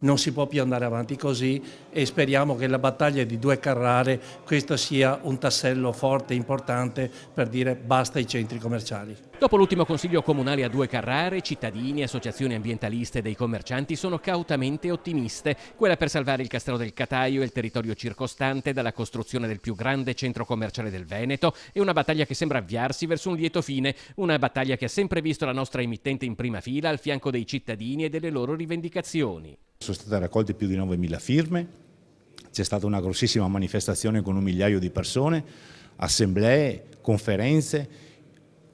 Non si può più andare avanti così e speriamo che la battaglia di due Carrare questo sia un tassello forte e importante per dire basta ai centri commerciali. Dopo l'ultimo consiglio comunale a due Carrare, cittadini, associazioni ambientaliste e dei commercianti sono cautamente ottimiste, quella per salvare il castello del Cataio e il territorio circostante dalla costruzione del più grande centro commerciale del Veneto è una battaglia che sembra avviarsi verso un lieto fine, una battaglia che ha sempre visto la nostra emittente in prima fila al fianco dei cittadini e delle loro rivendicazioni. Sono state raccolte più di 9.000 firme, c'è stata una grossissima manifestazione con un migliaio di persone, assemblee, conferenze,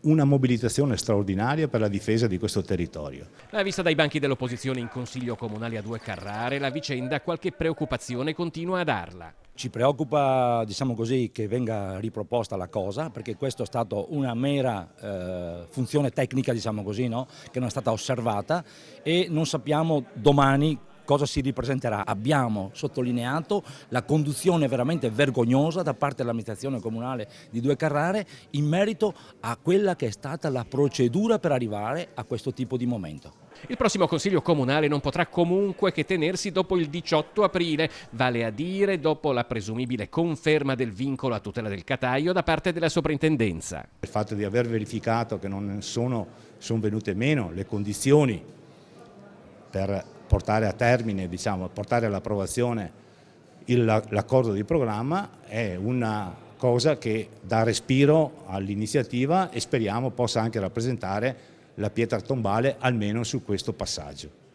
una mobilitazione straordinaria per la difesa di questo territorio. La vista dai banchi dell'opposizione in Consiglio Comunale a due Carrare, la vicenda qualche preoccupazione continua a darla. Ci preoccupa diciamo così, che venga riproposta la cosa perché questa è stata una mera eh, funzione tecnica diciamo così, no? che non è stata osservata e non sappiamo domani cosa si ripresenterà. Abbiamo sottolineato la conduzione veramente vergognosa da parte dell'amministrazione comunale di Due Carrare in merito a quella che è stata la procedura per arrivare a questo tipo di momento. Il prossimo Consiglio Comunale non potrà comunque che tenersi dopo il 18 aprile, vale a dire dopo la presumibile conferma del vincolo a tutela del Cataio da parte della Soprintendenza. Il fatto di aver verificato che non sono, sono venute meno le condizioni per portare a termine, diciamo, portare all'approvazione l'accordo di programma è una cosa che dà respiro all'iniziativa e speriamo possa anche rappresentare la pietra tombale almeno su questo passaggio.